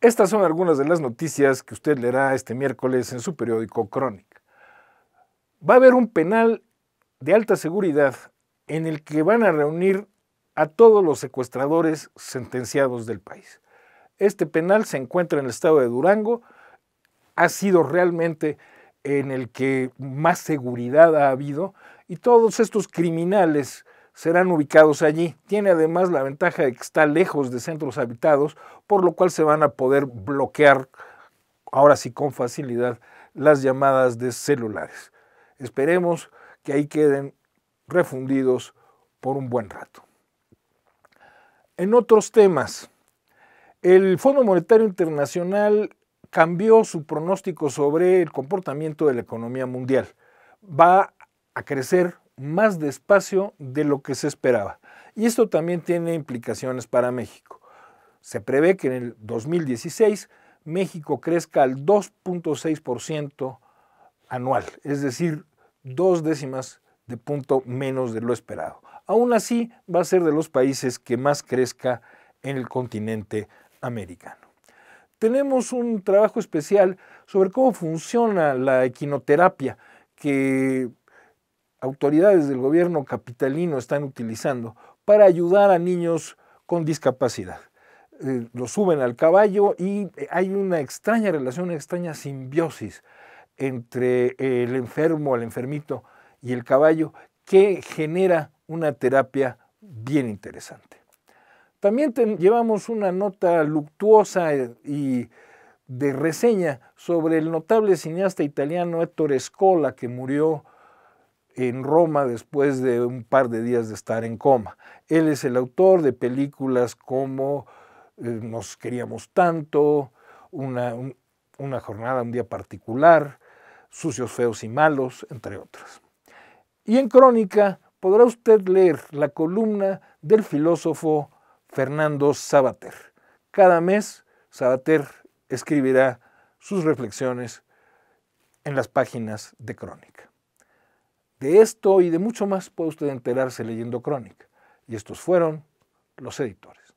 Estas son algunas de las noticias que usted leerá este miércoles en su periódico Crónica. Va a haber un penal de alta seguridad en el que van a reunir a todos los secuestradores sentenciados del país. Este penal se encuentra en el estado de Durango, ha sido realmente en el que más seguridad ha habido y todos estos criminales serán ubicados allí. Tiene además la ventaja de que está lejos de centros habitados, por lo cual se van a poder bloquear, ahora sí con facilidad, las llamadas de celulares. Esperemos que ahí queden refundidos por un buen rato. En otros temas, el Fondo Monetario Internacional cambió su pronóstico sobre el comportamiento de la economía mundial. Va a crecer más despacio de lo que se esperaba. Y esto también tiene implicaciones para México. Se prevé que en el 2016 México crezca al 2.6% anual, es decir, dos décimas de punto menos de lo esperado. Aún así, va a ser de los países que más crezca en el continente americano. Tenemos un trabajo especial sobre cómo funciona la equinoterapia, que autoridades del gobierno capitalino están utilizando para ayudar a niños con discapacidad. Eh, lo suben al caballo y eh, hay una extraña relación, una extraña simbiosis entre el enfermo, el enfermito y el caballo que genera una terapia bien interesante. También llevamos una nota luctuosa eh, y de reseña sobre el notable cineasta italiano Héctor Scola que murió en Roma después de un par de días de estar en coma. Él es el autor de películas como eh, Nos queríamos tanto, una, una jornada, un día particular, Sucios, Feos y Malos, entre otras. Y en Crónica podrá usted leer la columna del filósofo Fernando Sabater. Cada mes Sabater escribirá sus reflexiones en las páginas de Crónica. De esto y de mucho más puede usted enterarse leyendo Crónica. Y estos fueron los editores.